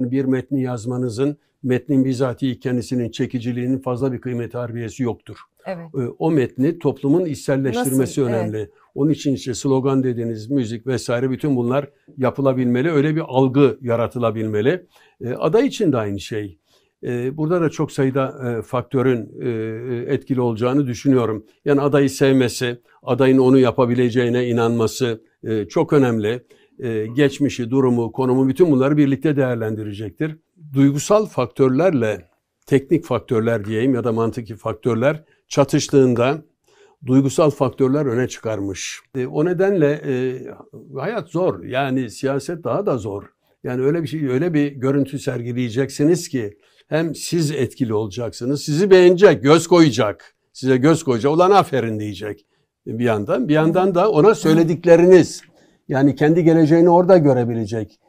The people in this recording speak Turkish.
bir metni yazmanızın metnin bizatihi kendisinin çekiciliğinin fazla bir kıymet harbiyesi yoktur. Evet. Ee, o metni toplumun içselleştirmesi Nasıl? önemli. Evet. Onun için işte slogan dediğiniz müzik vesaire bütün bunlar yapılabilmeli. Öyle bir algı yaratılabilmeli. Ee, aday için de aynı şey. Ee, burada da çok sayıda e, faktörün e, e, etkili olacağını düşünüyorum. Yani adayı sevmesi, adayın onu yapabileceğine inanması çok önemli. E, geçmişi, durumu, konumu bütün bunları birlikte değerlendirecektir. Duygusal faktörlerle teknik faktörler diyeyim ya da mantıki faktörler çatıştığında duygusal faktörler öne çıkarmış. E, o nedenle e, hayat zor. Yani siyaset daha da zor. Yani öyle bir şey, öyle bir görüntü sergileyeceksiniz ki hem siz etkili olacaksınız, sizi beğenecek, göz koyacak. Size göz koyacak, olan aferin diyecek bir yandan. Bir yandan da ona söyledikleriniz, yani kendi geleceğini orada görebilecek.